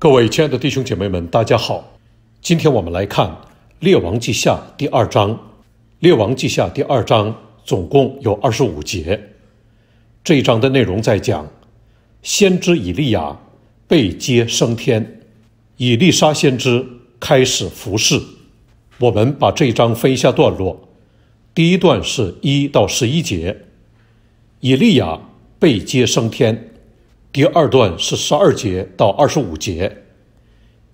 各位亲爱的弟兄姐妹们，大家好。今天我们来看《列王记下》第二章，《列王记下》第二章总共有二十五节。这一章的内容在讲先知以利亚被接升天，以利沙先知开始服侍。我们把这一章分一下段落。第一段是一到十一节，以利亚被接升天。第二段是十二节到二十五节，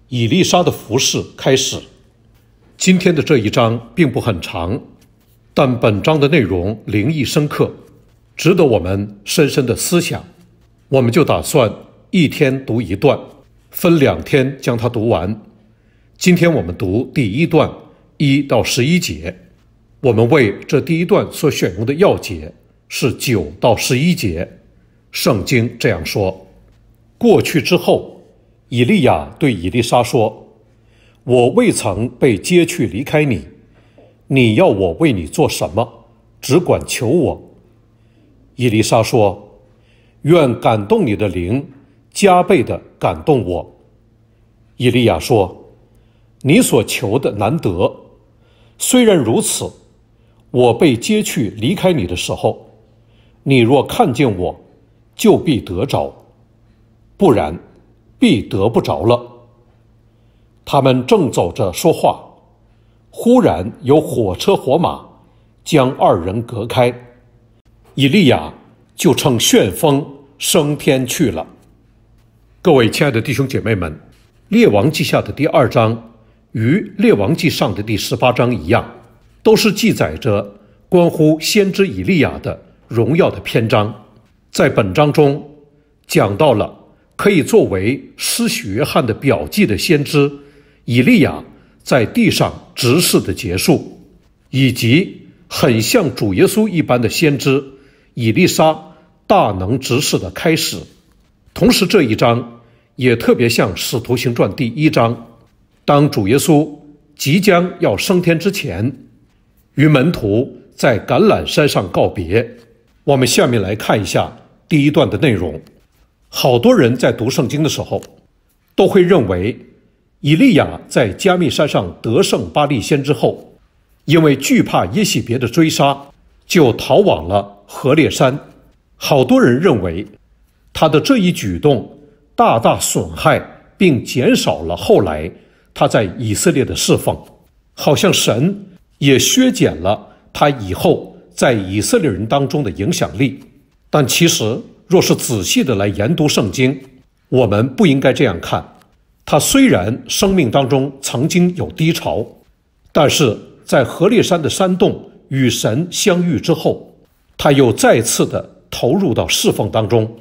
以丽莎的服饰开始。今天的这一章并不很长，但本章的内容灵异深刻，值得我们深深的思想。我们就打算一天读一段，分两天将它读完。今天我们读第一段一到十一节，我们为这第一段所选用的要节是九到十一节。圣经这样说：过去之后，以利亚对以利沙说：“我未曾被接去离开你，你要我为你做什么？只管求我。”伊丽莎说：“愿感动你的灵加倍的感动我。”伊利亚说：“你所求的难得，虽然如此，我被接去离开你的时候，你若看见我。”就必得着，不然必得不着了。他们正走着说话，忽然有火车火马将二人隔开，以利亚就乘旋风升天去了。各位亲爱的弟兄姐妹们，《列王记下》的第二章与《列王记上》的第十八章一样，都是记载着关乎先知以利亚的荣耀的篇章。在本章中，讲到了可以作为失血汉的表记的先知以利亚在地上执事的结束，以及很像主耶稣一般的先知以利沙大能执事的开始。同时，这一章也特别像《使徒行传》第一章，当主耶稣即将要升天之前，与门徒在橄榄山上告别。我们下面来看一下。第一段的内容，好多人在读圣经的时候，都会认为，以利亚在加密山上得胜巴利先之后，因为惧怕耶西别的追杀，就逃往了何烈山。好多人认为，他的这一举动大大损害并减少了后来他在以色列的侍奉，好像神也削减了他以后在以色列人当中的影响力。但其实，若是仔细的来研读圣经，我们不应该这样看。他虽然生命当中曾经有低潮，但是在何烈山的山洞与神相遇之后，他又再次的投入到侍奉当中，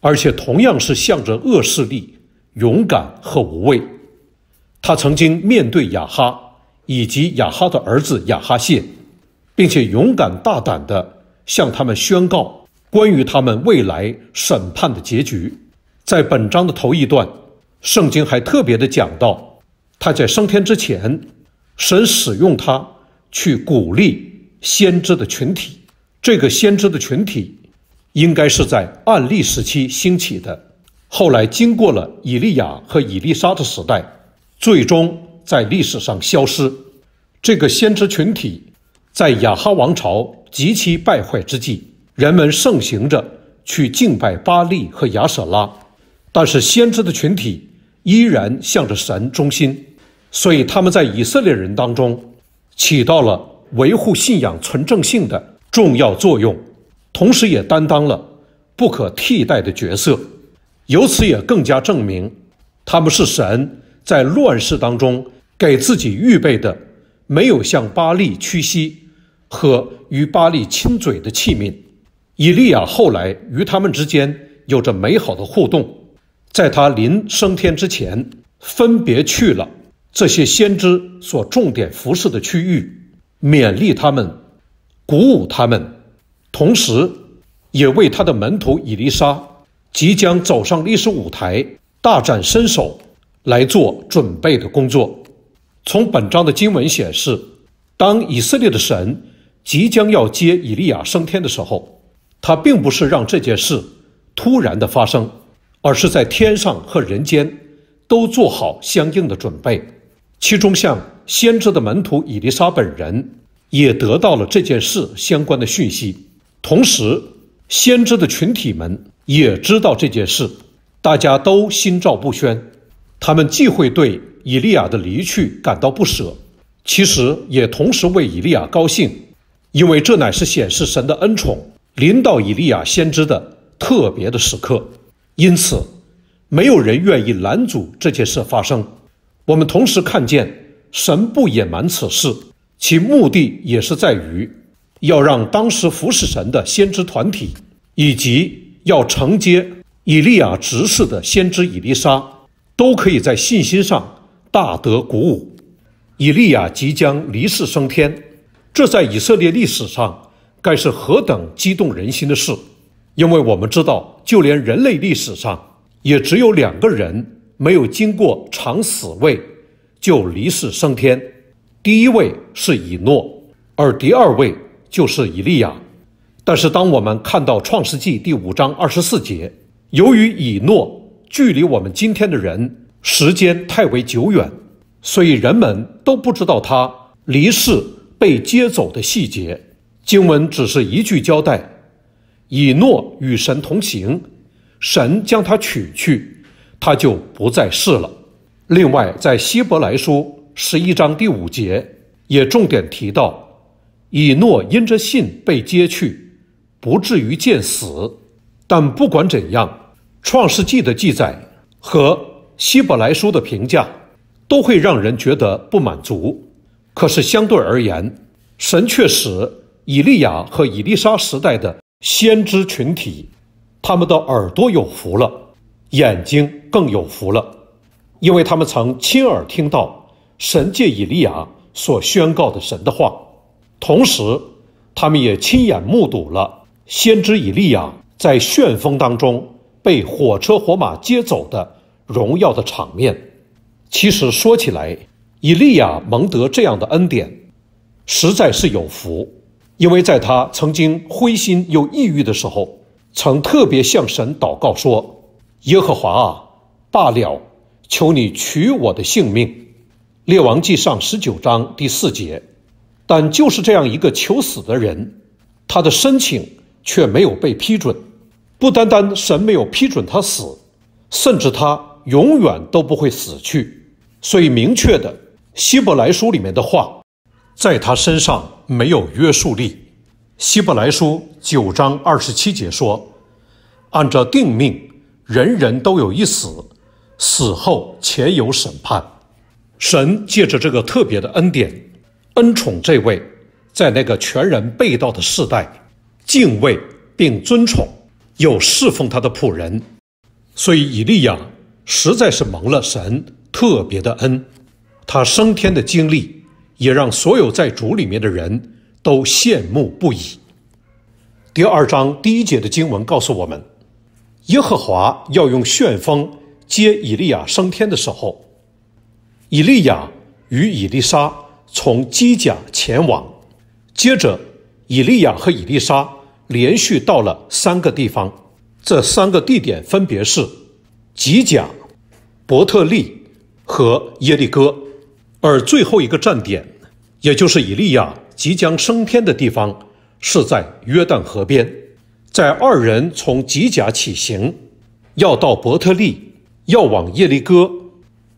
而且同样是向着恶势力勇敢和无畏。他曾经面对亚哈以及亚哈的儿子亚哈谢，并且勇敢大胆的向他们宣告。关于他们未来审判的结局，在本章的头一段，圣经还特别的讲到，他在升天之前，神使用他去鼓励先知的群体。这个先知的群体，应该是在暗历时期兴起的，后来经过了以利亚和以利沙的时代，最终在历史上消失。这个先知群体，在亚哈王朝极其败坏之际。人们盛行着去敬拜巴利和亚舍拉，但是先知的群体依然向着神中心，所以他们在以色列人当中起到了维护信仰纯正性的重要作用，同时也担当了不可替代的角色。由此也更加证明，他们是神在乱世当中给自己预备的，没有向巴利屈膝和与巴利亲嘴的器皿。以利亚后来与他们之间有着美好的互动，在他临升天之前，分别去了这些先知所重点服侍的区域，勉励他们，鼓舞他们，同时也为他的门徒以利沙即将走上历史舞台大展身手来做准备的工作。从本章的经文显示，当以色列的神即将要接以利亚升天的时候。他并不是让这件事突然的发生，而是在天上和人间都做好相应的准备。其中，像先知的门徒以丽莎本人也得到了这件事相关的讯息，同时，先知的群体们也知道这件事，大家都心照不宣。他们既会对以利亚的离去感到不舍，其实也同时为以利亚高兴，因为这乃是显示神的恩宠。临到以利亚先知的特别的时刻，因此，没有人愿意拦阻这件事发生。我们同时看见，神不隐瞒此事，其目的也是在于，要让当时服侍神的先知团体，以及要承接以利亚执事的先知以利沙，都可以在信心上大得鼓舞。以利亚即将离世升天，这在以色列历史上。该是何等激动人心的事！因为我们知道，就连人类历史上也只有两个人没有经过长死位就离世升天。第一位是以诺，而第二位就是以利亚。但是，当我们看到《创世纪》第五章二十四节，由于以诺距离我们今天的人时间太为久远，所以人们都不知道他离世被接走的细节。经文只是一句交代，以诺与神同行，神将他取去，他就不再世了。另外，在希伯来书十一章第五节也重点提到，以诺因着信被接去，不至于见死。但不管怎样，创世纪的记载和希伯来书的评价都会让人觉得不满足。可是相对而言，神却使以利亚和以利沙时代的先知群体，他们的耳朵有福了，眼睛更有福了，因为他们曾亲耳听到神借以利亚所宣告的神的话，同时他们也亲眼目睹了先知以利亚在旋风当中被火车火马接走的荣耀的场面。其实说起来，以利亚蒙得这样的恩典，实在是有福。因为在他曾经灰心又抑郁的时候，曾特别向神祷告说：“耶和华啊，罢了，求你取我的性命。”列王记上十九章第四节。但就是这样一个求死的人，他的申请却没有被批准。不单单神没有批准他死，甚至他永远都不会死去。所以明确的希伯来书里面的话。在他身上没有约束力。希伯来书九章二十七节说：“按照定命，人人都有一死，死后且有审判。神借着这个特别的恩典，恩宠这位在那个全人被盗的世代敬畏并尊崇又侍奉他的仆人。所以以利亚实在是蒙了神特别的恩，他升天的经历。”也让所有在主里面的人都羡慕不已。第二章第一节的经文告诉我们，耶和华要用旋风接以利亚升天的时候，以利亚与以利沙从基甲前往。接着，以利亚和以利沙连续到了三个地方，这三个地点分别是基甲、伯特利和耶利哥。而最后一个站点，也就是以利亚即将升天的地方，是在约旦河边。在二人从吉甲起行，要到伯特利，要往耶利哥，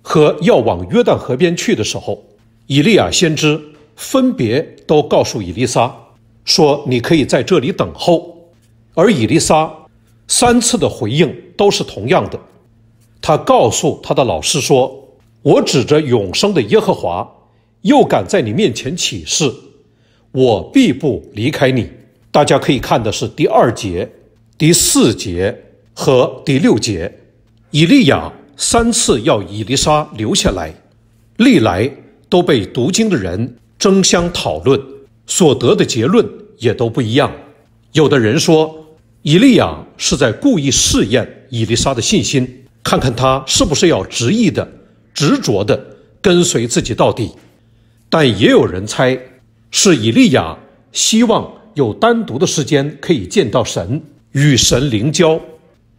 和要往约旦河边去的时候，以利亚先知分别都告诉以利沙说：“你可以在这里等候。”而以利沙三次的回应都是同样的，他告诉他的老师说。我指着永生的耶和华，又敢在你面前起誓，我必不离开你。大家可以看的是第二节、第四节和第六节，以利亚三次要以利沙留下来，历来都被读经的人争相讨论，所得的结论也都不一样。有的人说，以利亚是在故意试验以利沙的信心，看看他是不是要执意的。执着的跟随自己到底，但也有人猜，是以利亚希望有单独的时间可以见到神，与神灵交。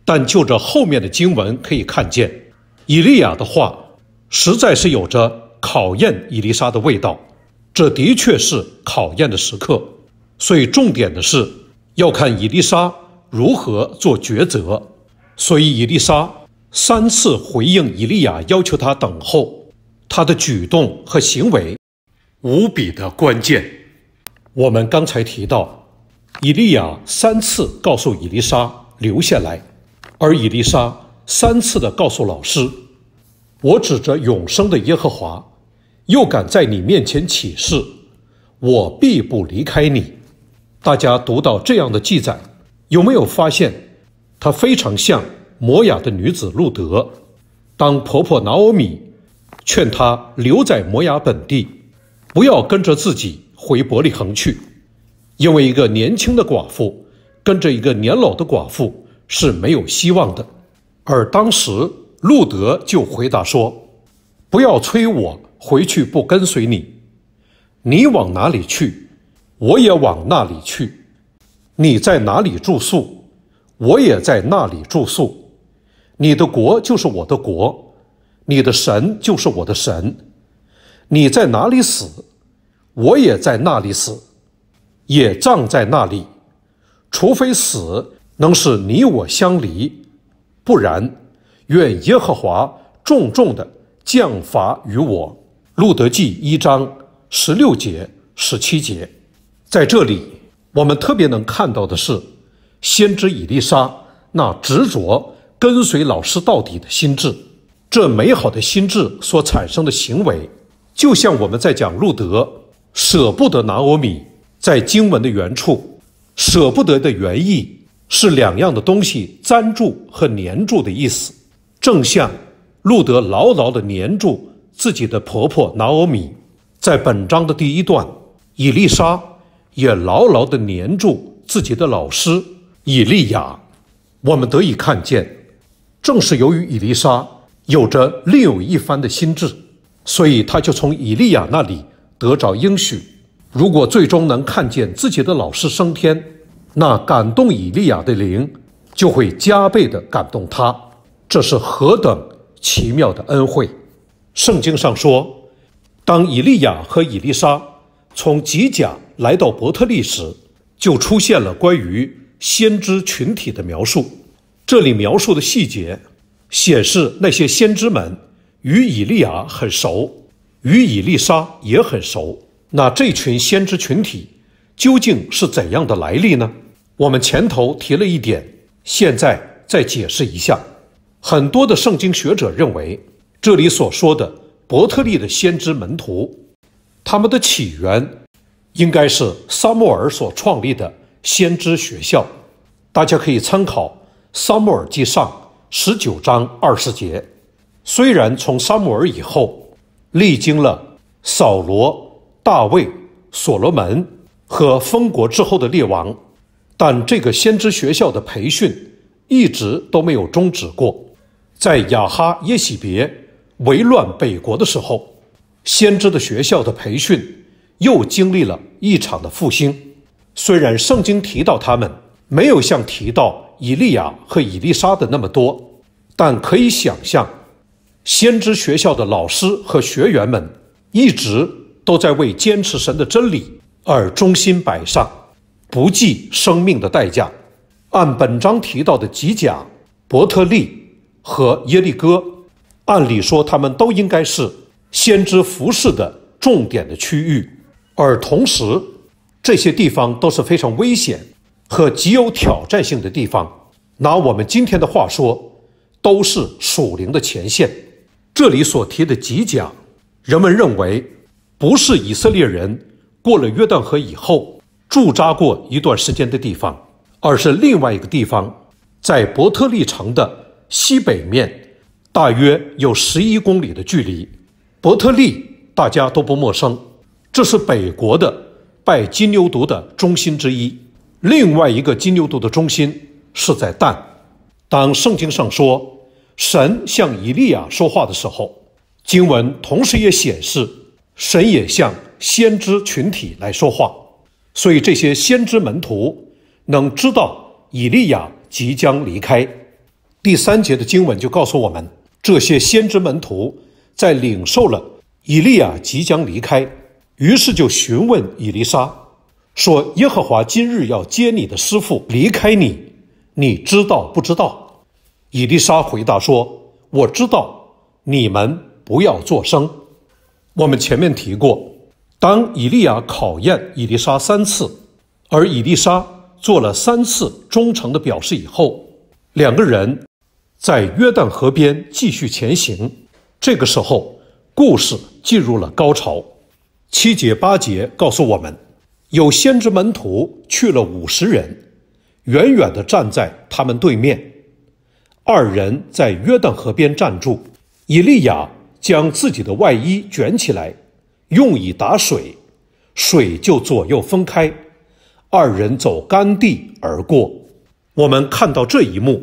但就着后面的经文可以看见，以利亚的话实在是有着考验以丽莎的味道。这的确是考验的时刻，所以重点的是要看以丽莎如何做抉择。所以以丽莎三次回应以利亚，要求他等候，他的举动和行为无比的关键。我们刚才提到，以利亚三次告诉以丽莎留下来，而伊丽莎三次的告诉老师：“我指着永生的耶和华，又敢在你面前起誓，我必不离开你。”大家读到这样的记载，有没有发现它非常像？摩雅的女子路德，当婆婆拿欧米劝她留在摩雅本地，不要跟着自己回伯利恒去，因为一个年轻的寡妇跟着一个年老的寡妇是没有希望的。而当时路德就回答说：“不要催我回去，不跟随你，你往哪里去，我也往那里去；你在哪里住宿，我也在那里住宿。”你的国就是我的国，你的神就是我的神，你在哪里死，我也在那里死，也葬在那里，除非死能使你我相离，不然，愿耶和华重重的降罚于我。路德记一章十六节、十七节，在这里，我们特别能看到的是，先知以利沙那执着。跟随老师到底的心智，这美好的心智所产生的行为，就像我们在讲路德舍不得拿欧米，在经文的原处，舍不得的原意是两样的东西粘住和粘住的意思，正像路德牢牢的粘住自己的婆婆拿欧米，在本章的第一段，伊丽莎也牢牢的粘住自己的老师伊利亚，我们得以看见。正是由于以利莎有着另有一番的心智，所以他就从以利亚那里得着应许：如果最终能看见自己的老师升天，那感动以利亚的灵就会加倍的感动他。这是何等奇妙的恩惠！圣经上说，当以利亚和以利莎从吉甲来到伯特利时，就出现了关于先知群体的描述。这里描述的细节显示，那些先知们与以利亚很熟，与以利沙也很熟。那这群先知群体究竟是怎样的来历呢？我们前头提了一点，现在再解释一下。很多的圣经学者认为，这里所说的伯特利的先知门徒，他们的起源应该是撒摩尔所创立的先知学校。大家可以参考。撒母耳记上十九章二十节，虽然从撒母耳以后，历经了扫罗、大卫、所罗门和封国之后的列王，但这个先知学校的培训一直都没有终止过。在亚哈耶洗别为乱北国的时候，先知的学校的培训又经历了一场的复兴。虽然圣经提到他们，没有像提到。以利亚和以利沙的那么多，但可以想象，先知学校的老师和学员们一直都在为坚持神的真理而忠心摆上，不计生命的代价。按本章提到的吉甲、伯特利和耶利哥，按理说他们都应该是先知服饰的重点的区域，而同时，这些地方都是非常危险。和极有挑战性的地方，拿我们今天的话说，都是属灵的前线。这里所提的极讲，人们认为不是以色列人过了约旦河以后驻扎过一段时间的地方，而是另外一个地方，在伯特利城的西北面，大约有十一公里的距离。伯特利大家都不陌生，这是北国的拜金牛犊的中心之一。另外一个金牛座的中心是在蛋。当圣经上说神向以利亚说话的时候，经文同时也显示神也向先知群体来说话，所以这些先知门徒能知道以利亚即将离开。第三节的经文就告诉我们，这些先知门徒在领受了以利亚即将离开，于是就询问以利沙。说：“耶和华今日要接你的师傅离开你，你知道不知道？”以丽莎回答说：“我知道。”你们不要作声。我们前面提过，当以利亚考验以丽莎三次，而伊丽莎做了三次忠诚的表示以后，两个人在约旦河边继续前行。这个时候，故事进入了高潮。七节八节告诉我们。有先知门徒去了五十人，远远地站在他们对面。二人在约旦河边站住，以利亚将自己的外衣卷起来，用以打水，水就左右分开。二人走干地而过。我们看到这一幕，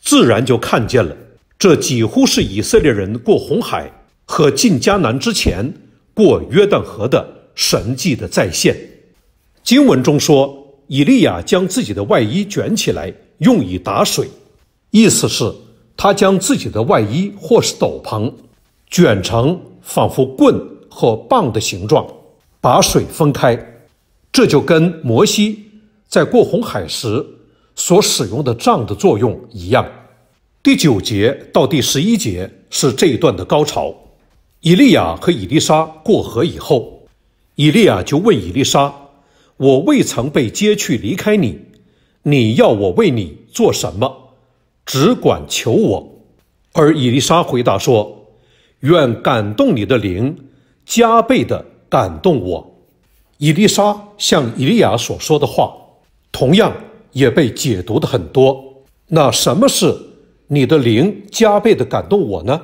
自然就看见了，这几乎是以色列人过红海和进迦南之前过约旦河的神迹的再现。经文中说，以利亚将自己的外衣卷起来，用以打水，意思是他将自己的外衣或是斗篷卷成仿佛棍和棒的形状，把水分开。这就跟摩西在过红海时所使用的杖的作用一样。第九节到第十一节是这一段的高潮。以利亚和以利沙过河以后，以利亚就问以利沙。我未曾被接去离开你，你要我为你做什么？只管求我。而以丽莎回答说：“愿感动你的灵，加倍的感动我。”以丽莎像以利亚所说的话，同样也被解读的很多。那什么是你的灵加倍的感动我呢？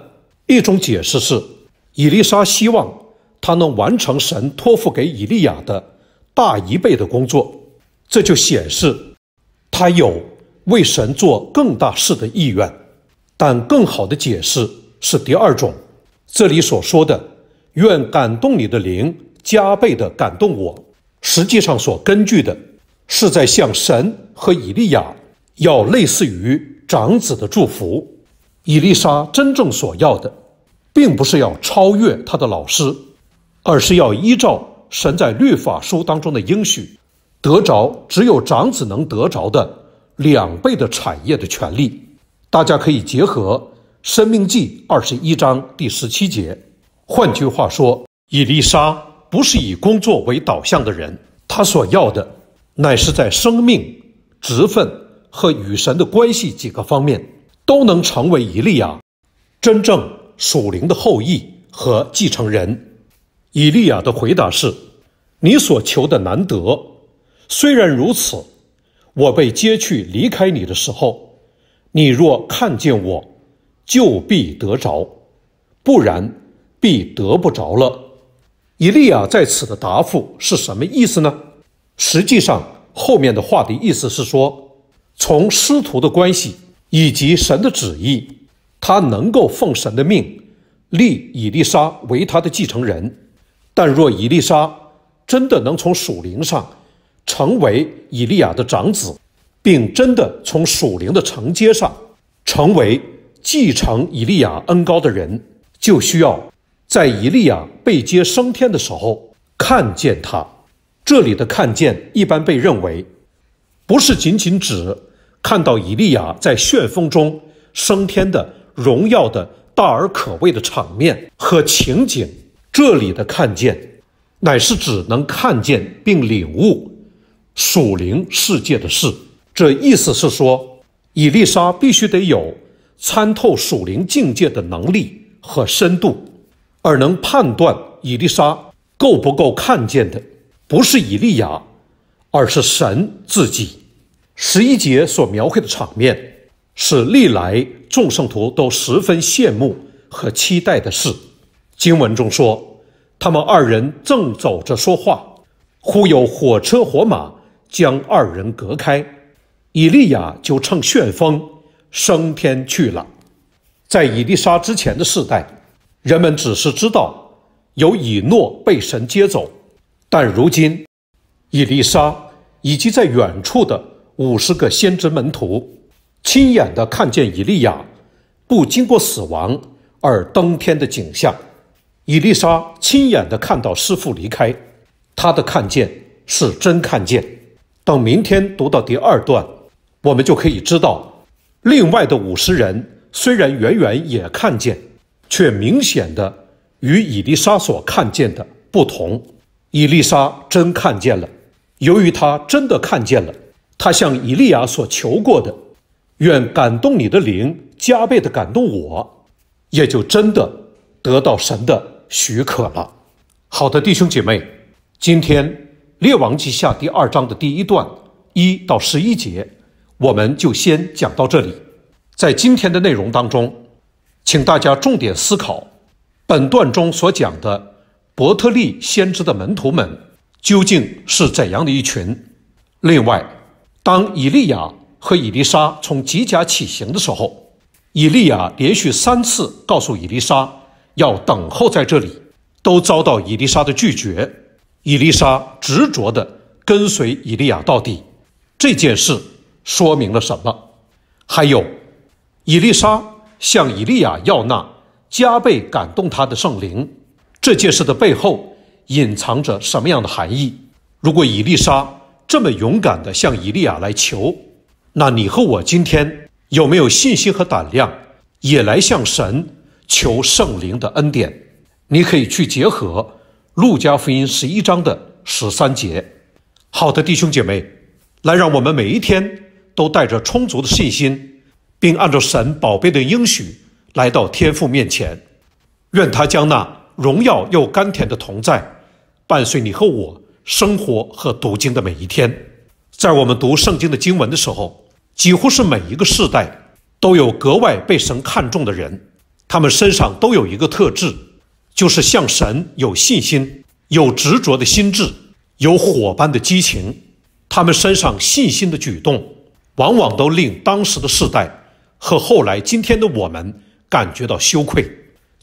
一种解释是，以丽莎希望他能完成神托付给以利亚的。大一倍的工作，这就显示他有为神做更大事的意愿。但更好的解释是第二种，这里所说的“愿感动你的灵加倍的感动我”，实际上所根据的是在向神和以利亚要类似于长子的祝福。伊丽莎真正所要的，并不是要超越他的老师，而是要依照。神在律法书当中的应许，得着只有长子能得着的两倍的产业的权利。大家可以结合《生命记》二十一章第十七节。换句话说，以利莎不是以工作为导向的人，他所要的乃是在生命、职分和与神的关系几个方面，都能成为伊利亚，真正属灵的后裔和继承人。以利亚的回答是：“你所求的难得，虽然如此，我被接去离开你的时候，你若看见我，就必得着；不然，必得不着了。”以利亚在此的答复是什么意思呢？实际上，后面的话的意思是说，从师徒的关系以及神的旨意，他能够奉神的命立以利沙为他的继承人。但若以丽莎真的能从属灵上成为以利亚的长子，并真的从属灵的承接上成为继承以利亚恩膏的人，就需要在以利亚被接升天的时候看见他。这里的“看见”一般被认为不是仅仅指看到以利亚在旋风中升天的荣耀的大而可畏的场面和情景。这里的看见，乃是指能看见并领悟属灵世界的事。这意思是说，以丽莎必须得有参透属灵境界的能力和深度，而能判断伊丽莎够不够看见的，不是以利亚，而是神自己。十一节所描绘的场面，是历来众圣徒都十分羡慕和期待的事。经文中说，他们二人正走着说话，忽有火车火马将二人隔开，以利亚就乘旋风升天去了。在以利沙之前的世代，人们只是知道有以诺被神接走，但如今以利沙以及在远处的五十个先知门徒，亲眼的看见以利亚不经过死亡而登天的景象。伊丽莎亲眼的看到师傅离开，她的看见是真看见。等明天读到第二段，我们就可以知道，另外的五十人虽然远远也看见，却明显的与伊丽莎所看见的不同。伊丽莎真看见了，由于她真的看见了，她向伊利亚所求过的，愿感动你的灵加倍的感动我，也就真的得到神的。许可了，好的，弟兄姐妹，今天《列王记下》第二章的第一段一到十一节，我们就先讲到这里。在今天的内容当中，请大家重点思考本段中所讲的伯特利先知的门徒们究竟是怎样的一群。另外，当以利亚和以丽莎从极甲起行的时候，以利亚连续三次告诉以丽莎要等候在这里，都遭到以丽莎的拒绝。以丽莎执着地跟随以利亚到底，这件事说明了什么？还有，以丽莎向以利亚要那加倍感动他的圣灵，这件事的背后隐藏着什么样的含义？如果以丽莎这么勇敢地向以利亚来求，那你和我今天有没有信心和胆量也来向神？求圣灵的恩典，你可以去结合《路加福音》十一章的十三节。好的，弟兄姐妹，来，让我们每一天都带着充足的信心，并按照神宝贝的应许来到天父面前。愿他将那荣耀又甘甜的同在，伴随你和我生活和读经的每一天。在我们读圣经的经文的时候，几乎是每一个世代都有格外被神看重的人。他们身上都有一个特质，就是像神有信心、有执着的心智、有火般的激情。他们身上信心的举动，往往都令当时的世代和后来今天的我们感觉到羞愧。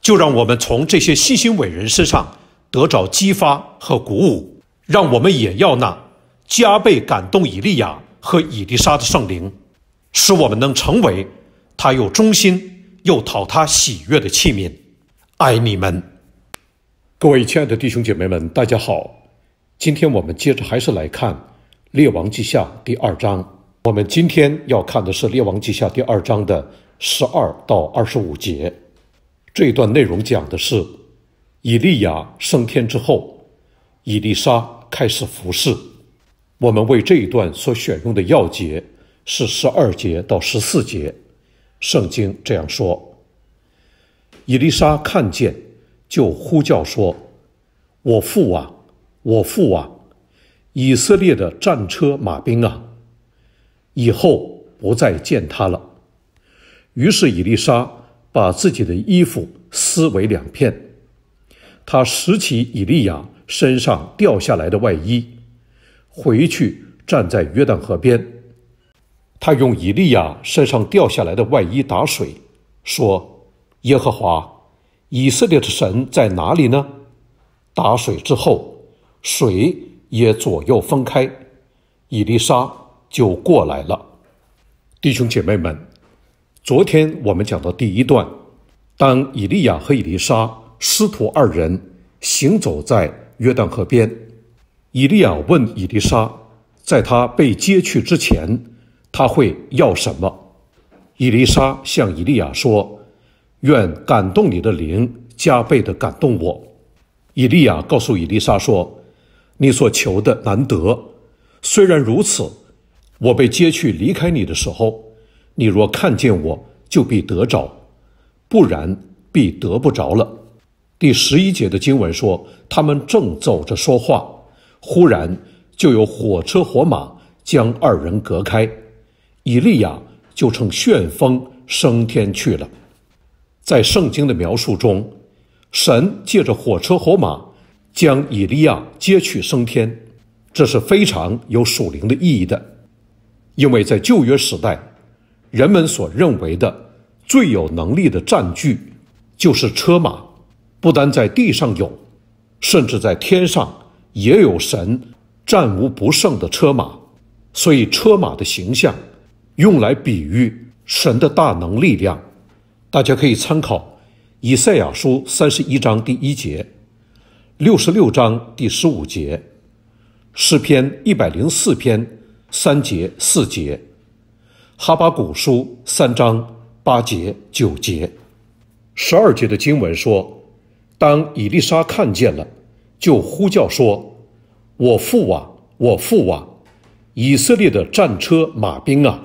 就让我们从这些信心伟人身上得着激发和鼓舞，让我们也要那加倍感动以利亚和以利沙的圣灵，使我们能成为他有忠心。又讨他喜悦的器皿，爱你们，各位亲爱的弟兄姐妹们，大家好。今天我们接着还是来看《列王记下》第二章。我们今天要看的是《列王记下》第二章的十二到二十五节。这一段内容讲的是以利亚升天之后，以利沙开始服侍。我们为这一段所选用的要节是十二节到十四节。圣经这样说：“以丽莎看见，就呼叫说：‘我父啊，我父啊！以色列的战车马兵啊，以后不再见他了。’于是伊丽莎把自己的衣服撕为两片，他拾起以利亚身上掉下来的外衣，回去站在约旦河边。”他用以利亚身上掉下来的外衣打水，说：“耶和华，以色列的神在哪里呢？”打水之后，水也左右分开，以利沙就过来了。弟兄姐妹们，昨天我们讲的第一段，当以利亚和以利沙师徒二人行走在约旦河边，以利亚问以利沙，在他被接去之前。他会要什么？伊丽莎向以利亚说：“愿感动你的灵，加倍的感动我。”以利亚告诉伊丽莎说：“你所求的难得。虽然如此，我被接去离开你的时候，你若看见我，就必得着；不然，必得不着了。”第十一节的经文说：“他们正走着说话，忽然就有火车火马将二人隔开。”以利亚就乘旋风升天去了。在圣经的描述中，神借着火车和马将以利亚接去升天，这是非常有属灵的意义的。因为在旧约时代，人们所认为的最有能力的战具就是车马，不单在地上有，甚至在天上也有神战无不胜的车马，所以车马的形象。用来比喻神的大能力量，大家可以参考《以赛亚书》三十一章第一节、六十六章第十五节、诗篇一百零四篇三节四节、哈巴古书三章八节九节、十二节的经文说：“当伊丽莎看见了，就呼叫说：‘我父啊，我父啊，以色列的战车马兵啊！’”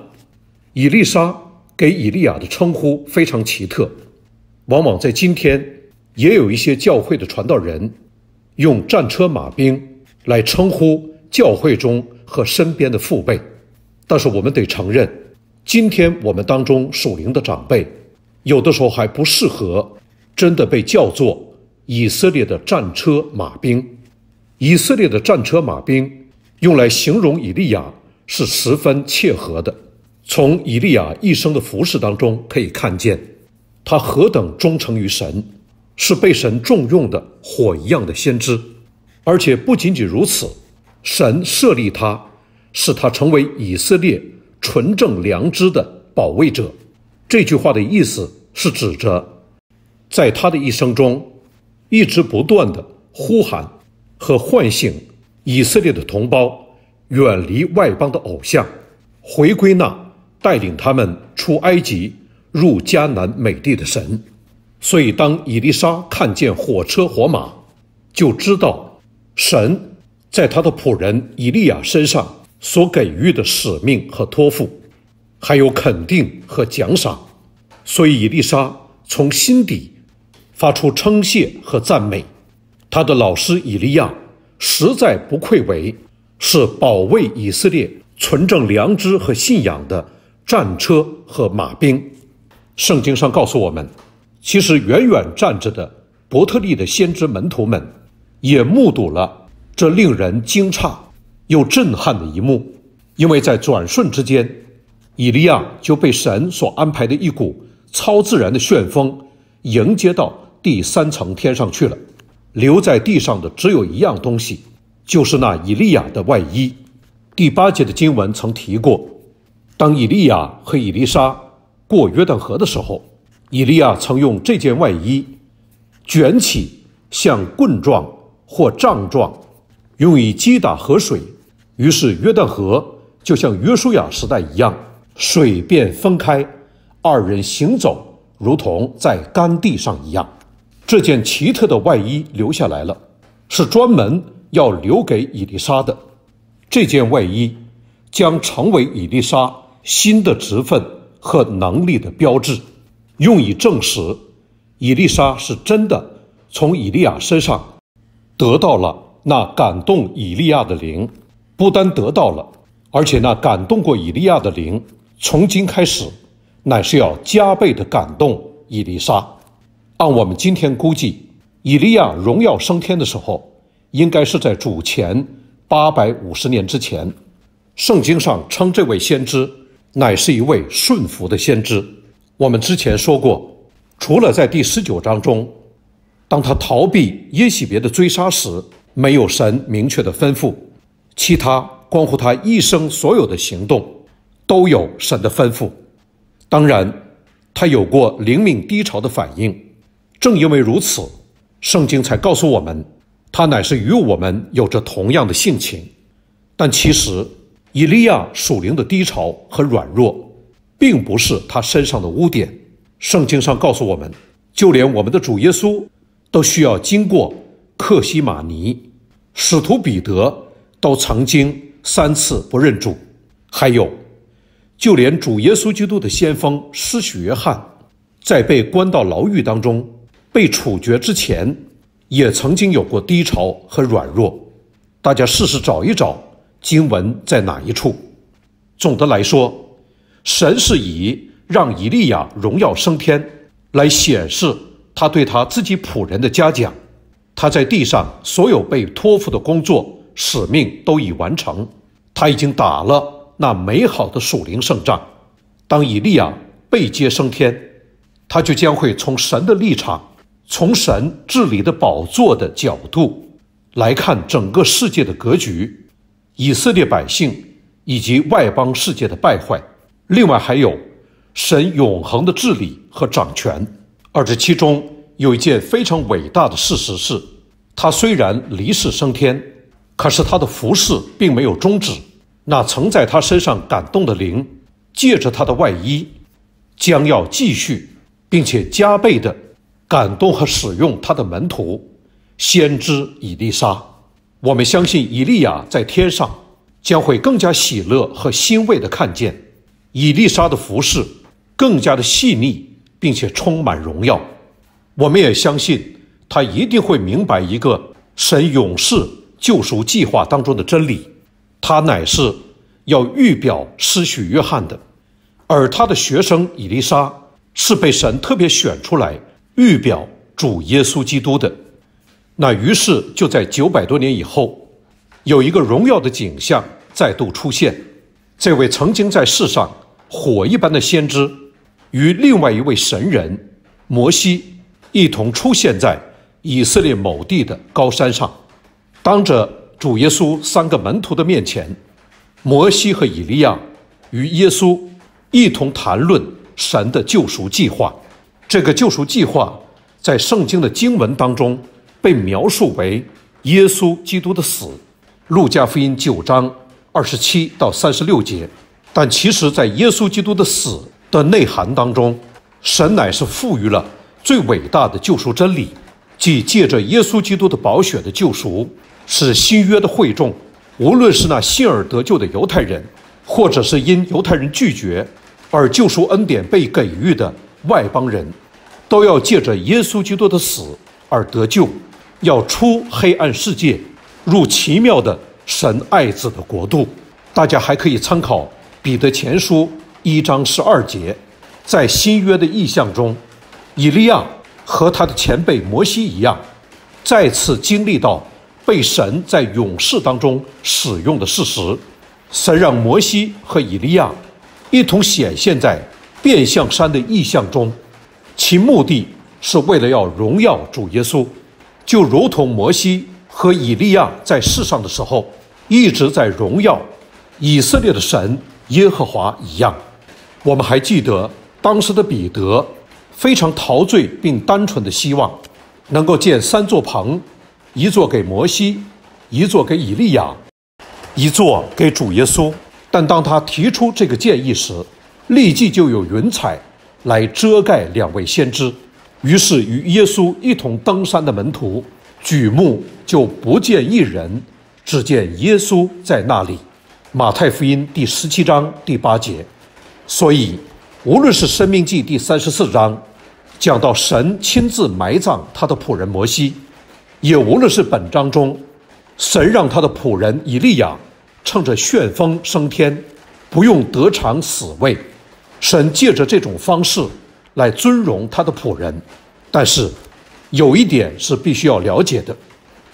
以利沙给以利亚的称呼非常奇特，往往在今天，也有一些教会的传道人用“战车马兵”来称呼教会中和身边的父辈。但是，我们得承认，今天我们当中属灵的长辈，有的时候还不适合真的被叫做“以色列的战车马兵”。以色列的战车马兵用来形容以利亚是十分切合的。从以利亚一生的服饰当中，可以看见他何等忠诚于神，是被神重用的火一样的先知。而且不仅仅如此，神设立他使他成为以色列纯正良知的保卫者。这句话的意思是指着，在他的一生中，一直不断的呼喊和唤醒以色列的同胞，远离外邦的偶像，回归那。带领他们出埃及入迦南美地的神，所以当伊丽莎看见火车火马，就知道神在他的仆人以利亚身上所给予的使命和托付，还有肯定和奖赏，所以伊丽莎从心底发出称谢和赞美，他的老师以利亚实在不愧为是保卫以色列纯正良知和信仰的。战车和马兵，圣经上告诉我们，其实远远站着的伯特利的先知门徒们，也目睹了这令人惊诧又震撼的一幕，因为在转瞬之间，以利亚就被神所安排的一股超自然的旋风，迎接到第三层天上去了，留在地上的只有一样东西，就是那以利亚的外衣。第八节的经文曾提过。当以利亚和以利沙过约旦河的时候，以利亚曾用这件外衣卷起，像棍状或杖状，用以击打河水。于是约旦河就像约书亚时代一样，水便分开，二人行走如同在干地上一样。这件奇特的外衣留下来了，是专门要留给以利沙的。这件外衣将成为以利沙。新的职分和能力的标志，用以证实，以丽莎是真的从以利亚身上得到了那感动以利亚的灵，不单得到了，而且那感动过以利亚的灵，从今开始乃是要加倍的感动伊丽莎。按我们今天估计，以利亚荣耀升天的时候，应该是在主前八百五十年之前。圣经上称这位先知。乃是一位顺服的先知。我们之前说过，除了在第十九章中，当他逃避耶喜别的追杀时，没有神明确的吩咐，其他关乎他一生所有的行动，都有神的吩咐。当然，他有过灵敏低潮的反应。正因为如此，圣经才告诉我们，他乃是与我们有着同样的性情。但其实，以利亚属灵的低潮和软弱，并不是他身上的污点。圣经上告诉我们，就连我们的主耶稣，都需要经过克西马尼；使徒彼得都曾经三次不认主；还有，就连主耶稣基督的先锋施洗约翰，在被关到牢狱当中、被处决之前，也曾经有过低潮和软弱。大家试试找一找。经文在哪一处？总的来说，神是以让以利亚荣耀升天，来显示他对他自己仆人的嘉奖。他在地上所有被托付的工作使命都已完成，他已经打了那美好的属灵胜仗。当以利亚被接升天，他就将会从神的立场，从神治理的宝座的角度来看整个世界的格局。以色列百姓以及外邦世界的败坏，另外还有神永恒的治理和掌权。而这其中有一件非常伟大的事实是，他虽然离世升天，可是他的服饰并没有终止。那曾在他身上感动的灵，借着他的外衣，将要继续，并且加倍的感动和使用他的门徒先知以利沙。我们相信，以利亚在天上将会更加喜乐和欣慰地看见，以丽莎的服饰更加的细腻，并且充满荣耀。我们也相信，他一定会明白一个神永世救赎计划当中的真理，他乃是要预表施许约翰的，而他的学生以丽莎是被神特别选出来预表主耶稣基督的。那于是就在九百多年以后，有一个荣耀的景象再度出现。这位曾经在世上火一般的先知，与另外一位神人摩西一同出现在以色列某地的高山上，当着主耶稣三个门徒的面前，摩西和以利亚与耶稣一同谈论神的救赎计划。这个救赎计划在圣经的经文当中。被描述为耶稣基督的死，《路加福音》九章二十七到三十六节，但其实，在耶稣基督的死的内涵当中，神乃是赋予了最伟大的救赎真理，即借着耶稣基督的宝血的救赎，使新约的会众，无论是那信而得救的犹太人，或者是因犹太人拒绝而救赎恩典被给予的外邦人，都要借着耶稣基督的死而得救。要出黑暗世界，入奇妙的神爱子的国度。大家还可以参考《彼得前书》一章十二节，在新约的意象中，以利亚和他的前辈摩西一样，再次经历到被神在永世当中使用的事实。神让摩西和以利亚一同显现在变相山的意象中，其目的是为了要荣耀主耶稣。就如同摩西和以利亚在世上的时候一直在荣耀以色列的神耶和华一样，我们还记得当时的彼得非常陶醉并单纯的希望，能够建三座棚，一座给摩西，一座给以利亚，一座给主耶稣。但当他提出这个建议时，立即就有云彩来遮盖两位先知。于是，与耶稣一同登山的门徒，举目就不见一人，只见耶稣在那里。马太福音第十七章第八节。所以，无论是《生命记》第三十四章讲到神亲自埋葬他的仆人摩西，也无论是本章中神让他的仆人以利亚乘着旋风升天，不用得偿死位，神借着这种方式。来尊荣他的仆人，但是，有一点是必须要了解的，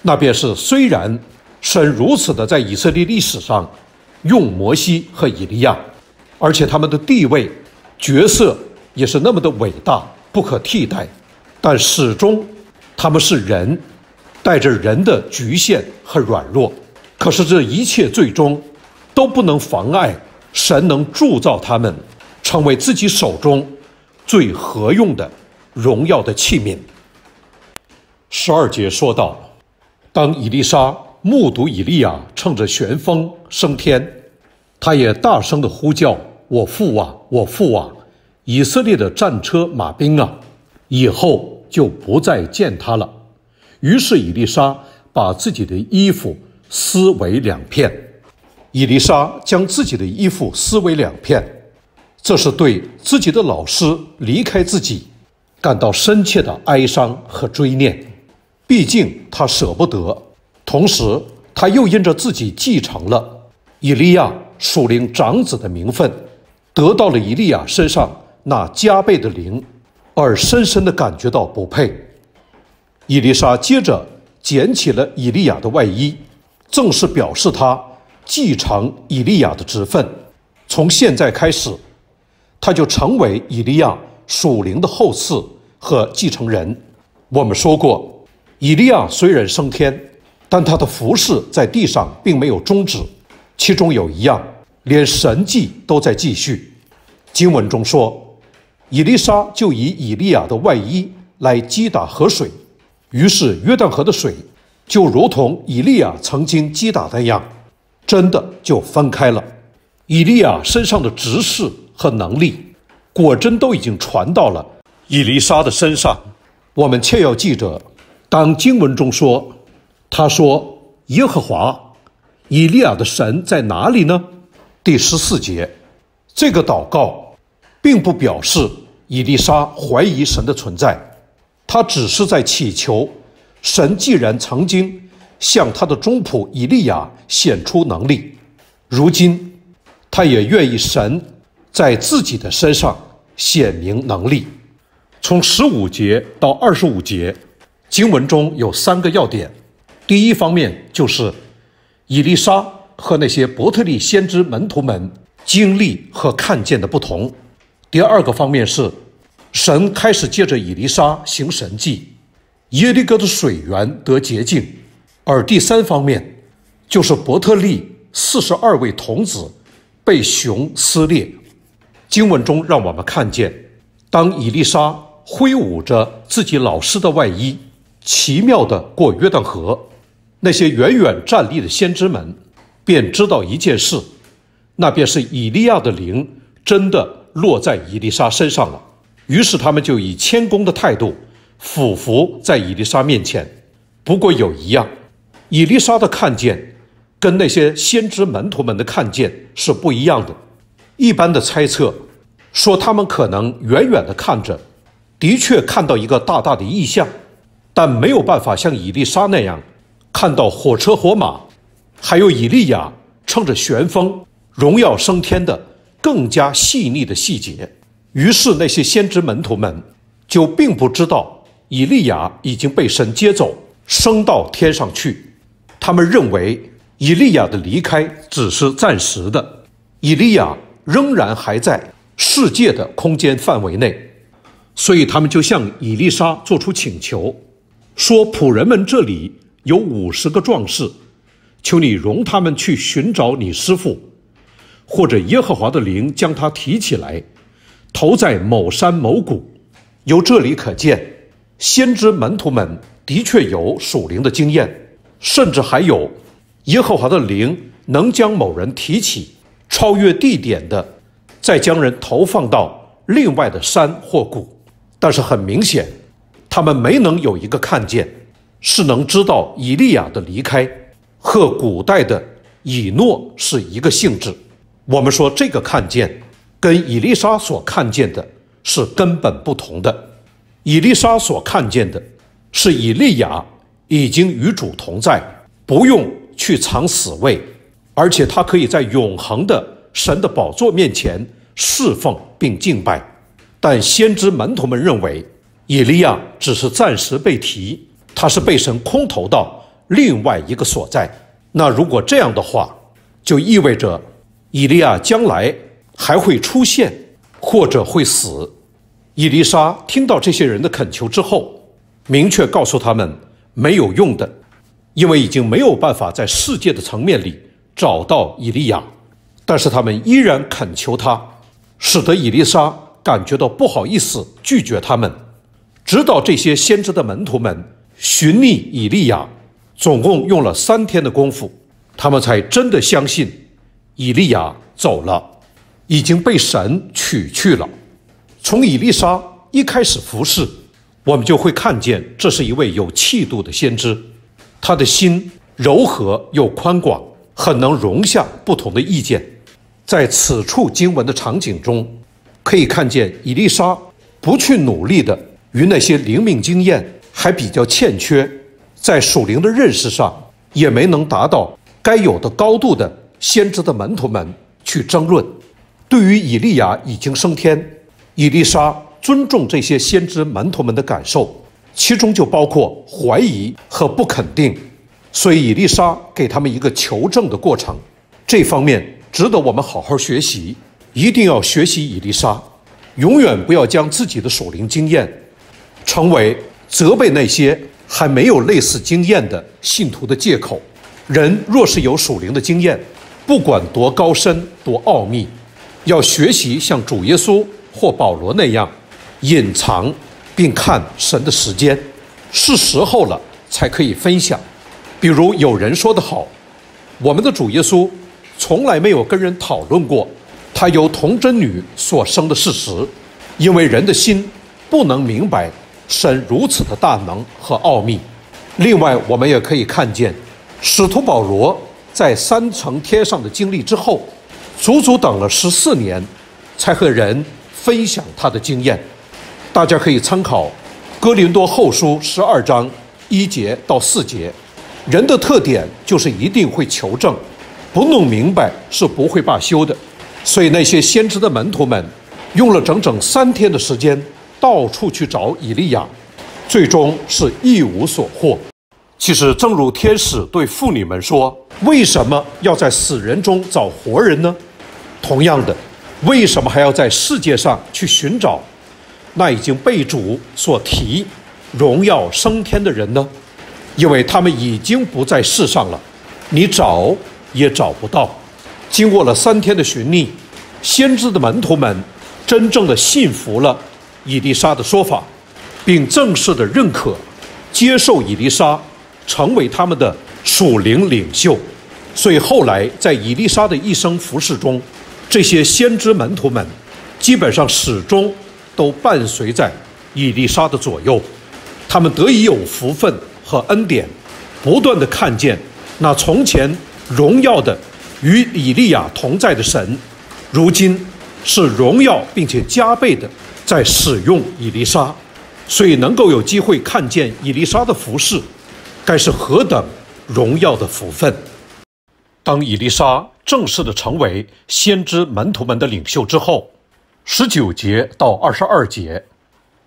那便是虽然神如此的在以色列历史上用摩西和以利亚，而且他们的地位、角色也是那么的伟大不可替代，但始终他们是人，带着人的局限和软弱。可是这一切最终都不能妨碍神能铸造他们成为自己手中。最合用的荣耀的器皿。十二节说道：“当以利沙目睹以利亚乘着旋风升天，他也大声的呼叫：“我父啊，我父啊！以色列的战车马兵啊，以后就不再见他了。”于是以丽莎把自己的衣服撕为两片。以丽莎将自己的衣服撕为两片。这是对自己的老师离开自己，感到深切的哀伤和追念，毕竟他舍不得。同时，他又因着自己继承了以利亚属灵长子的名分，得到了以利亚身上那加倍的灵，而深深的感觉到不配。伊丽莎接着捡起了以利亚的外衣，正式表示他继承以利亚的职分，从现在开始。他就成为以利亚属灵的后嗣和继承人。我们说过，以利亚虽然升天，但他的服饰在地上并没有终止，其中有一样，连神迹都在继续。经文中说，以利沙就以以利亚的外衣来击打河水，于是约旦河的水就如同以利亚曾经击打那样，真的就分开了。以利亚身上的执事。和能力，果真都已经传到了以丽莎的身上。我们切要记着，当经文中说：“他说耶和华以利亚的神在哪里呢？”第十四节，这个祷告并不表示以丽莎怀疑神的存在，他只是在祈求：神既然曾经向他的忠仆以利亚显出能力，如今他也愿意神。在自己的身上显明能力。从十五节到二十五节，经文中有三个要点：第一方面就是以利沙和那些伯特利先知门徒们经历和看见的不同；第二个方面是神开始借着以利沙行神迹，耶利哥的水源得洁净；而第三方面就是伯特利四十二位童子被熊撕裂。经文中让我们看见，当以利莎挥舞着自己老师的外衣，奇妙地过约旦河，那些远远站立的先知们便知道一件事，那便是以利亚的灵真的落在以丽莎身上了。于是他们就以谦恭的态度俯伏在以丽莎面前。不过有一样，以丽莎的看见跟那些先知门徒们的看见是不一样的。一般的猜测说，他们可能远远地看着，的确看到一个大大的异象，但没有办法像伊丽莎那样看到火车火马，还有以利亚乘着旋风荣耀升天的更加细腻的细节。于是那些先知门徒们就并不知道以利亚已经被神接走，升到天上去。他们认为以利亚的离开只是暂时的，以利亚。仍然还在世界的空间范围内，所以他们就向以利沙做出请求，说：“仆人们这里有五十个壮士，求你容他们去寻找你师傅，或者耶和华的灵将他提起来，投在某山某谷。”由这里可见，先知门徒们的确有属灵的经验，甚至还有耶和华的灵能将某人提起。超越地点的，再将人投放到另外的山或谷，但是很明显，他们没能有一个看见，是能知道以利亚的离开和古代的以诺是一个性质。我们说这个看见跟以利沙所看见的是根本不同的。以利沙所看见的是以利亚已经与主同在，不用去藏死位。而且他可以在永恒的神的宝座面前侍奉并敬拜，但先知门徒们认为，以利亚只是暂时被提，他是被神空投到另外一个所在。那如果这样的话，就意味着，以利亚将来还会出现，或者会死。伊丽莎听到这些人的恳求之后，明确告诉他们没有用的，因为已经没有办法在世界的层面里。找到以利亚，但是他们依然恳求他，使得以利沙感觉到不好意思拒绝他们。直到这些先知的门徒们寻觅以利亚，总共用了三天的功夫，他们才真的相信以利亚走了，已经被神取去了。从以利沙一开始服侍，我们就会看见这是一位有气度的先知，他的心柔和又宽广。很能容下不同的意见，在此处经文的场景中，可以看见以丽莎不去努力的与那些灵命经验还比较欠缺，在属灵的认识上也没能达到该有的高度的先知的门徒们去争论。对于以利亚已经升天，以丽莎尊重这些先知门徒们的感受，其中就包括怀疑和不肯定。所以，伊丽莎给他们一个求证的过程，这方面值得我们好好学习。一定要学习伊丽莎，永远不要将自己的属灵经验，成为责备那些还没有类似经验的信徒的借口。人若是有属灵的经验，不管多高深、多奥秘，要学习像主耶稣或保罗那样，隐藏，并看神的时间，是时候了才可以分享。比如有人说得好，我们的主耶稣从来没有跟人讨论过他由童贞女所生的事实，因为人的心不能明白神如此的大能和奥秘。另外，我们也可以看见，使徒保罗在三层天上的经历之后，足足等了十四年，才和人分享他的经验。大家可以参考《哥林多后书》十二章一节到四节。人的特点就是一定会求证，不弄明白是不会罢休的。所以那些先知的门徒们用了整整三天的时间，到处去找以利亚，最终是一无所获。其实，正如天使对妇女们说：“为什么要在死人中找活人呢？”同样的，为什么还要在世界上去寻找那已经被主所提、荣耀升天的人呢？因为他们已经不在世上了，你找也找不到。经过了三天的寻觅，先知的门徒们真正的信服了以丽莎的说法，并正式的认可接受以丽莎成为他们的属灵领袖。所以后来在以丽莎的一生服侍中，这些先知门徒们基本上始终都伴随在以丽莎的左右，他们得以有福分。和恩典，不断的看见那从前荣耀的与以利亚同在的神，如今是荣耀并且加倍的在使用以利沙，所以能够有机会看见以利沙的服饰，该是何等荣耀的福分。当以利沙正式的成为先知门徒们的领袖之后，十九节到二十二节，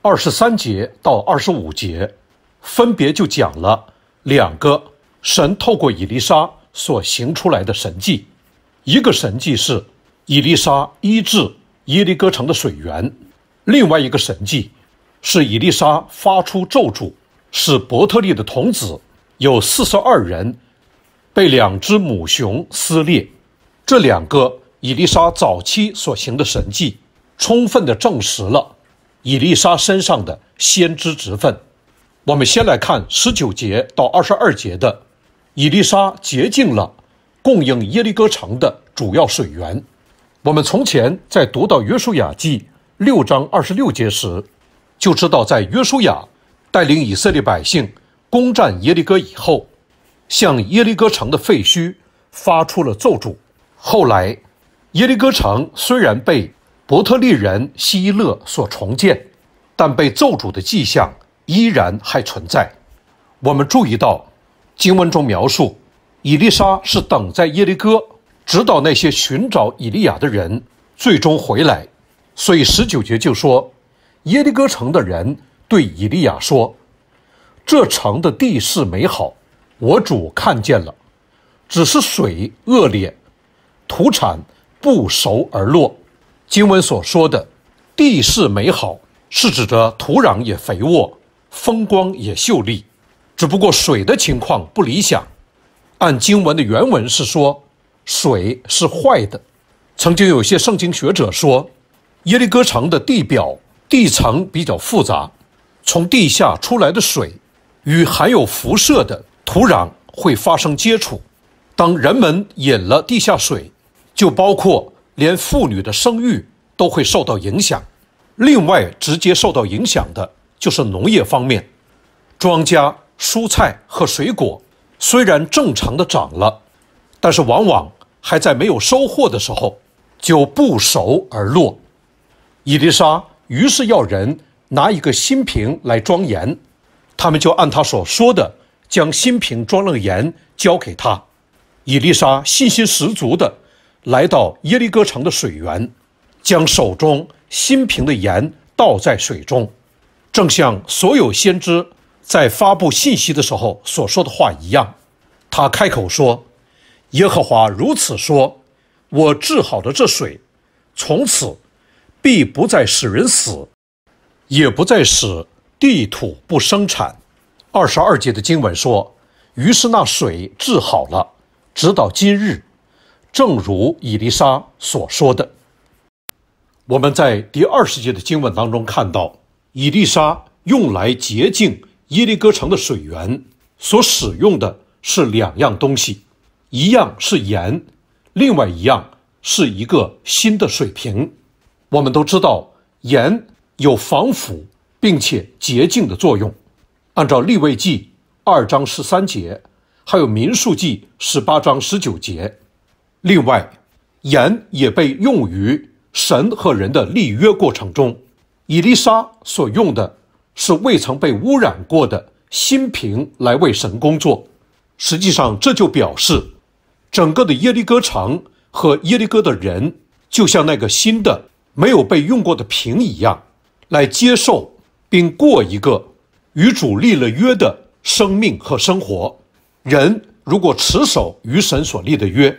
二十三节到二十五节。分别就讲了两个神透过以丽莎所行出来的神迹，一个神迹是以丽莎医治耶利哥城的水源，另外一个神迹是以丽莎发出咒诅，使伯特利的童子有四十二人被两只母熊撕裂。这两个以丽莎早期所行的神迹，充分的证实了以丽莎身上的先知之分。我们先来看十九节到二十二节的，以利沙洁净了供应耶利哥城的主要水源。我们从前在读到约书亚记六章二十六节时，就知道在约书亚带领以色列百姓攻占耶利哥以后，向耶利哥城的废墟发出了咒主。后来，耶利哥城虽然被伯特利人希勒所重建，但被咒主的迹象。依然还存在。我们注意到，经文中描述，以丽莎是等在耶利哥，直到那些寻找以利亚的人最终回来。所以十九节就说，耶利哥城的人对以利亚说：“这城的地势美好，我主看见了，只是水恶劣，土产不熟而落。”经文所说的地势美好，是指着土壤也肥沃。风光也秀丽，只不过水的情况不理想。按经文的原文是说，水是坏的。曾经有些圣经学者说，耶利哥城的地表地层比较复杂，从地下出来的水与含有辐射的土壤会发生接触。当人们饮了地下水，就包括连妇女的生育都会受到影响。另外，直接受到影响的。就是农业方面，庄稼、蔬菜和水果虽然正常的涨了，但是往往还在没有收获的时候就不熟而落。伊丽莎于是要人拿一个新瓶来装盐，他们就按他所说的将新瓶装了盐交给他。伊丽莎信心十足地来到耶利哥城的水源，将手中新瓶的盐倒在水中。正像所有先知在发布信息的时候所说的话一样，他开口说：“耶和华如此说，我治好的这水，从此必不再使人死，也不再使地土不生产。”二十二节的经文说：“于是那水治好了，直到今日。”正如以利沙所说的，我们在第二十节的经文当中看到。以利沙用来洁净耶利哥城的水源，所使用的是两样东西，一样是盐，另外一样是一个新的水瓶。我们都知道盐有防腐并且洁净的作用。按照立位记二章十三节，还有民数记十八章十九节，另外盐也被用于神和人的立约过程中。以利沙。所用的是未曾被污染过的新瓶来为神工作，实际上这就表示，整个的耶利哥城和耶利哥的人，就像那个新的没有被用过的瓶一样，来接受并过一个与主立了约的生命和生活。人如果持守与神所立的约，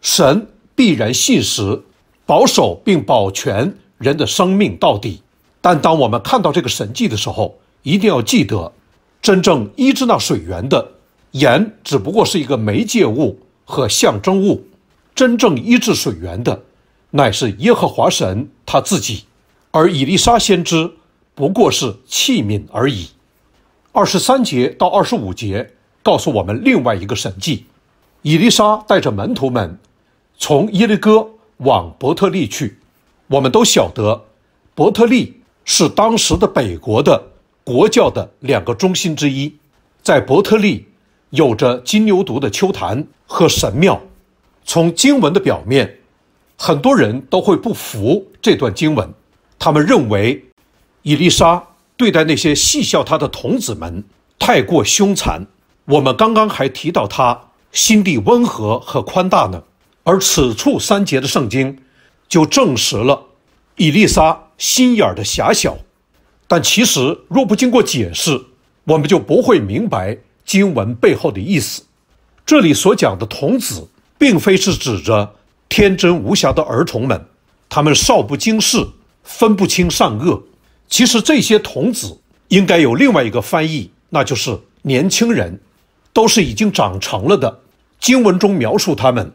神必然信实，保守并保全人的生命到底。但当我们看到这个神迹的时候，一定要记得，真正医治那水源的盐，只不过是一个媒介物和象征物；真正医治水源的，乃是耶和华神他自己，而以利沙先知不过是器皿而已。二十三节到二十五节告诉我们另外一个神迹：以利沙带着门徒们从耶利哥往伯特利去。我们都晓得伯特利。是当时的北国的国教的两个中心之一，在伯特利有着金牛犊的丘坛和神庙。从经文的表面，很多人都会不服这段经文，他们认为伊丽莎对待那些戏笑她的童子们太过凶残。我们刚刚还提到她心地温和和宽大呢，而此处三节的圣经就证实了伊丽莎。心眼儿的狭小，但其实若不经过解释，我们就不会明白经文背后的意思。这里所讲的童子，并非是指着天真无瑕的儿童们，他们少不经事，分不清善恶。其实这些童子应该有另外一个翻译，那就是年轻人，都是已经长成了的。经文中描述他们，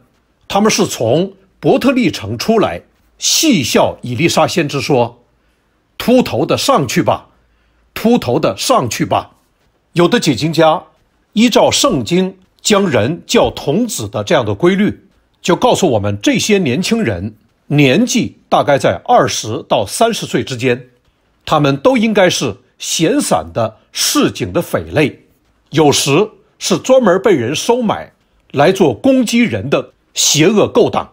他们是从伯特利城出来。戏笑以利沙先知说：“秃头的上去吧，秃头的上去吧。”有的解经家依照圣经将人叫童子的这样的规律，就告诉我们这些年轻人年纪大概在二十到三十岁之间，他们都应该是闲散的市井的匪类，有时是专门被人收买来做攻击人的邪恶勾当。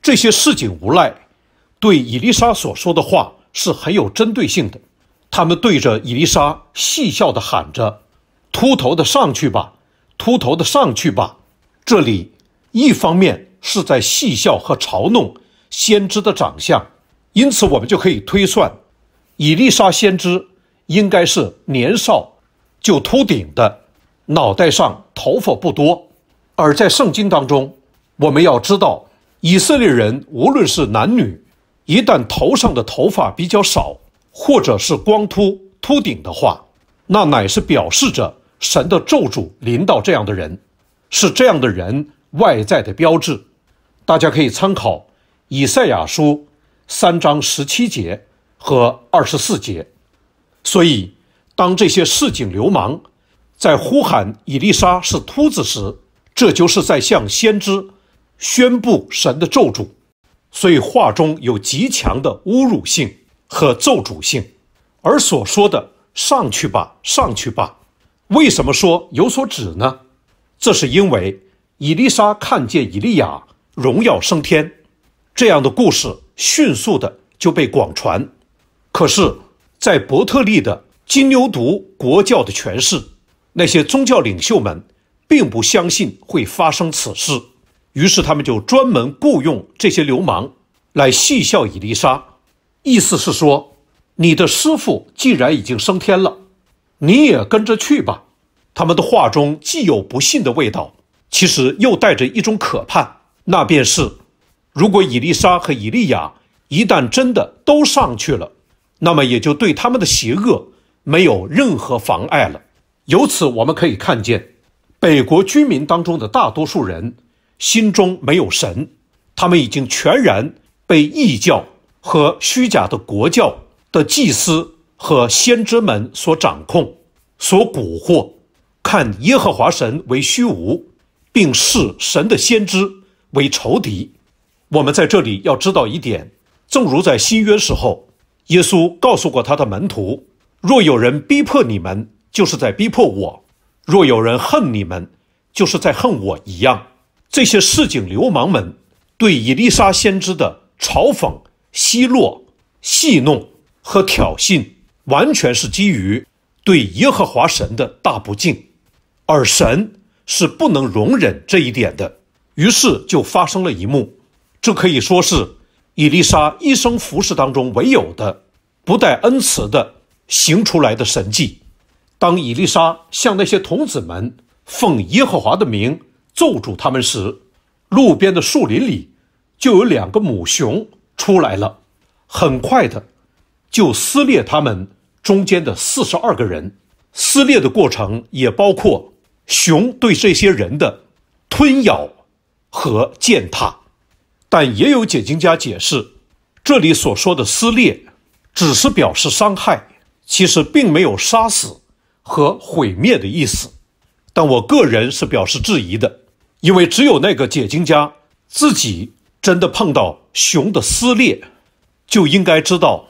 这些市井无赖。对以丽莎所说的话是很有针对性的，他们对着以丽莎戏笑地喊着：“秃头的上去吧，秃头的上去吧。”这里一方面是在戏笑和嘲弄先知的长相，因此我们就可以推算，伊丽莎先知应该是年少就秃顶的，脑袋上头发不多。而在圣经当中，我们要知道以色列人无论是男女，一旦头上的头发比较少，或者是光秃秃顶的话，那乃是表示着神的咒主临到这样的人，是这样的人外在的标志。大家可以参考《以赛亚书》三章十七节和二十四节。所以，当这些市井流氓在呼喊以丽莎是秃子时，这就是在向先知宣布神的咒主。所以话中有极强的侮辱性和咒诅性，而所说的“上去吧，上去吧”，为什么说有所指呢？这是因为伊丽莎看见以利亚荣耀升天这样的故事迅速的就被广传，可是，在伯特利的金牛犊国教的诠释，那些宗教领袖们并不相信会发生此事。于是他们就专门雇佣这些流氓来戏笑伊丽莎，意思是说，你的师傅既然已经升天了，你也跟着去吧。他们的话中既有不信的味道，其实又带着一种可盼，那便是，如果伊丽莎和伊利亚一旦真的都上去了，那么也就对他们的邪恶没有任何妨碍了。由此我们可以看见，北国居民当中的大多数人。心中没有神，他们已经全然被异教和虚假的国教的祭司和先知们所掌控、所蛊惑，看耶和华神为虚无，并视神的先知为仇敌。我们在这里要知道一点：正如在新约时候，耶稣告诉过他的门徒，若有人逼迫你们，就是在逼迫我；若有人恨你们，就是在恨我一样。这些市井流氓们对以丽莎先知的嘲讽、奚落、戏弄和挑衅，完全是基于对耶和华神的大不敬，而神是不能容忍这一点的。于是就发生了一幕，这可以说是伊丽莎一生服侍当中唯有的不带恩慈的行出来的神迹。当伊丽莎向那些童子们奉耶和华的名。揍住他们时，路边的树林里就有两个母熊出来了，很快的就撕裂他们中间的四十二个人。撕裂的过程也包括熊对这些人的吞咬和践踏，但也有解经家解释，这里所说的撕裂只是表示伤害，其实并没有杀死和毁灭的意思。但我个人是表示质疑的。因为只有那个解经家自己真的碰到熊的撕裂，就应该知道，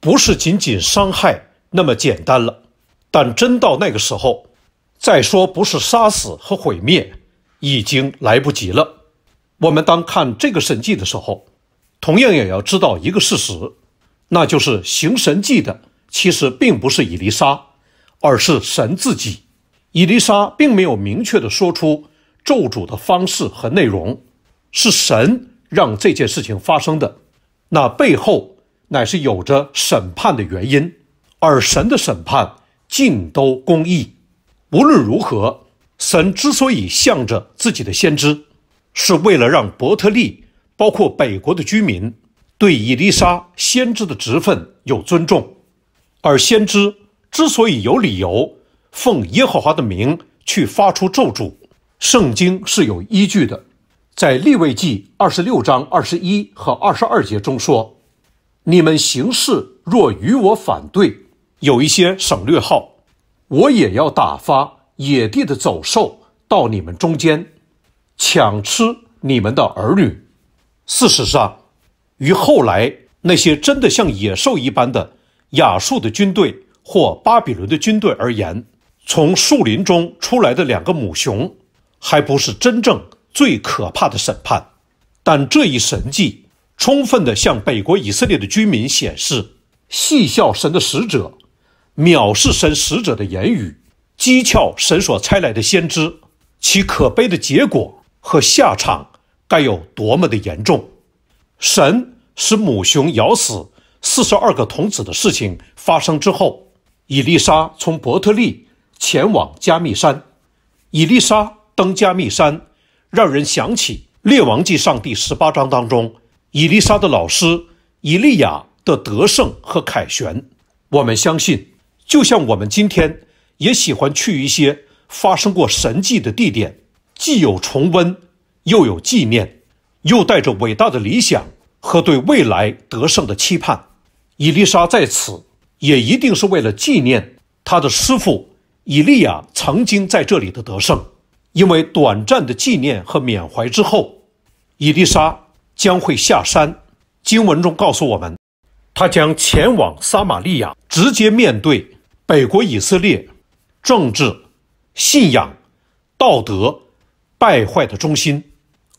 不是仅仅伤害那么简单了。但真到那个时候，再说不是杀死和毁灭，已经来不及了。我们当看这个神迹的时候，同样也要知道一个事实，那就是行神迹的其实并不是伊丽莎，而是神自己。伊丽莎并没有明确的说出。咒诅的方式和内容，是神让这件事情发生的，那背后乃是有着审判的原因，而神的审判尽都公义。无论如何，神之所以向着自己的先知，是为了让伯特利包括北国的居民对以丽莎先知的职分有尊重，而先知之所以有理由奉耶和华的名去发出咒诅。圣经是有依据的，在立位记二十六章二十一和二十二节中说：“你们行事若与我反对，有一些省略号，我也要打发野地的走兽到你们中间，抢吃你们的儿女。”事实上，与后来那些真的像野兽一般的亚述的军队或巴比伦的军队而言，从树林中出来的两个母熊。还不是真正最可怕的审判，但这一神迹充分的向北国以色列的居民显示：戏笑神的使者，藐视神使者的言语，讥诮神所差来的先知，其可悲的结果和下场该有多么的严重。神使母熊咬死四十二个童子的事情发生之后，以丽莎从伯特利前往加密山，以丽莎登加密山，让人想起《列王记上》第十八章当中，以利沙的老师以利亚的得胜和凯旋。我们相信，就像我们今天也喜欢去一些发生过神迹的地点，既有重温，又有纪念，又带着伟大的理想和对未来得胜的期盼。以利沙在此，也一定是为了纪念他的师傅以利亚曾经在这里的得胜。因为短暂的纪念和缅怀之后，伊丽莎将会下山。经文中告诉我们，她将前往撒玛利亚，直接面对北国以色列政治、信仰、道德败坏的中心，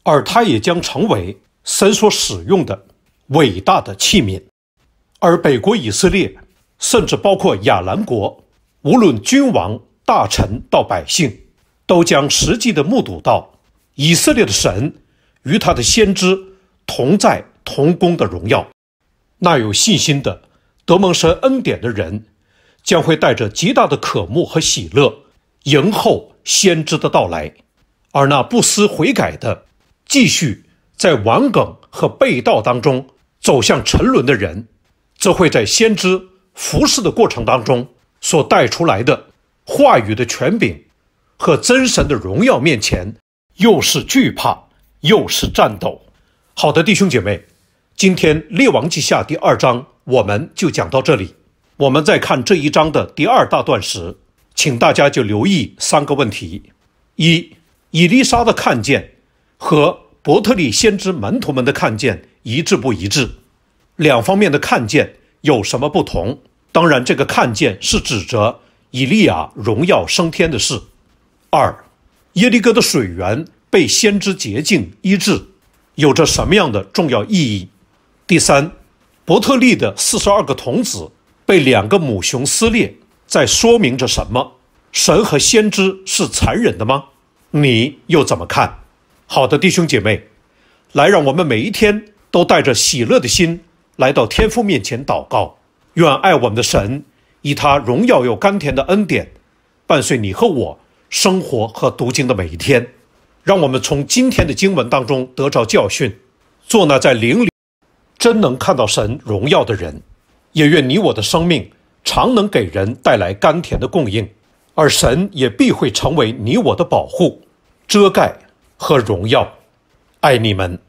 而她也将成为神所使用的伟大的器皿。而北国以色列，甚至包括亚兰国，无论君王、大臣到百姓。都将实际地目睹到以色列的神与他的先知同在同工的荣耀。那有信心的得蒙神恩典的人，将会带着极大的渴慕和喜乐迎候先知的到来；而那不思悔改的，继续在顽梗和背道当中走向沉沦的人，则会在先知服侍的过程当中所带出来的话语的权柄。和真神的荣耀面前，又是惧怕，又是战斗。好的，弟兄姐妹，今天《列王记下》第二章，我们就讲到这里。我们在看这一章的第二大段时，请大家就留意三个问题：一、以丽莎的看见和伯特利先知门徒们的看见一致不一致？两方面的看见有什么不同？当然，这个看见是指着以利亚荣耀升天的事。二，耶利哥的水源被先知洁净医治，有着什么样的重要意义？第三，伯特利的四十二个童子被两个母熊撕裂，在说明着什么？神和先知是残忍的吗？你又怎么看？好的，弟兄姐妹，来，让我们每一天都带着喜乐的心来到天父面前祷告，愿爱我们的神以他荣耀又甘甜的恩典伴随你和我。生活和读经的每一天，让我们从今天的经文当中得着教训，做那在灵里真能看到神荣耀的人。也愿你我的生命常能给人带来甘甜的供应，而神也必会成为你我的保护、遮盖和荣耀。爱你们。